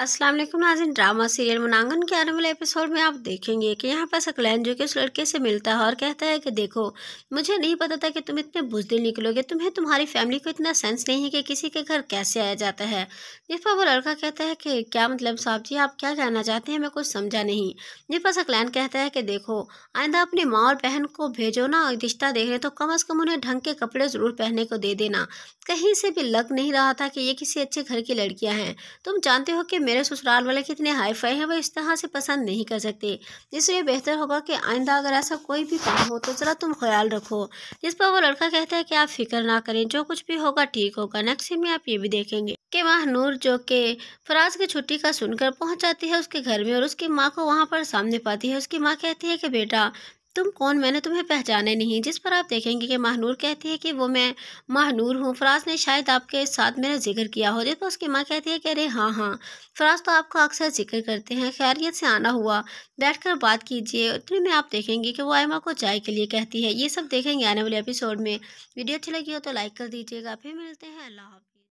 आज नाजिन drama serial मुनांगन के आने वाले एपिसोड में आप देखेंगे कि यहाँ पर सकलैन जो कि उस लड़के से मिलता है और कहता है कि देखो मुझे नहीं पता था कि तुम इतने बुजदिल निकलोगे तुम्हें तुम्हारी फैमिली को इतना सेंस नहीं है कि किसी के घर कैसे आया जाता है जिस पर वो लड़का कहता है कि क्या मतलब साहब जी आप क्या कहना चाहते हैं मैं कुछ समझा नहीं जिस पर सकलैन कहता है कि देखो आइंदा अपनी माँ और बहन को भेजो ना रिश्ता देख रहे तो कम अज़ कम उन्हें ढंग के कपड़े ज़रूर पहनने को दे देना कहीं से भी लग नहीं रहा था कि ये किसी अच्छे घर की लड़कियाँ हैं तुम जानते हो कि मेरे ससुराल वाले कितने हाई फाई हैं वो इस तरह से पसंद नहीं कर सकते इसलिए बेहतर होगा कि आइंदा अगर ऐसा कोई भी काम हो तो ज़रा तुम ख्याल रखो जिस पर वो लड़का कहता है कि आप फिक्र ना करें जो कुछ भी होगा ठीक होगा नेक्स्ट में आप ये भी देखेंगे कि नूर जो कि फराज की छुट्टी का सुनकर पहुंच जाती है उसके घर में और उसकी माँ को वहाँ पर सामने पाती है उसकी माँ कहती है कि बेटा तुम कौन मैंने तुम्हें पहचाने नहीं जिस पर आप देखेंगे कि महानूर कहती है कि वो मैं महानूर हूँ फराज ने शायद आपके साथ मेरा जिक्र किया हो जिस पर उसकी माँ कहती है कि अरे हाँ हाँ फराज तो आपका अक्सर जिक्र करते हैं खैरियत से आना हुआ बैठ कर बात कीजिए उतने में आप देखेंगे कि वो आयमा को चाय के लिए कहती है ये सब देखेंगे आने वाले एपिसोड में वीडियो अच्छी लगी हो तो लाइक कर दीजिएगा फिर मिलते हैं अल्लाह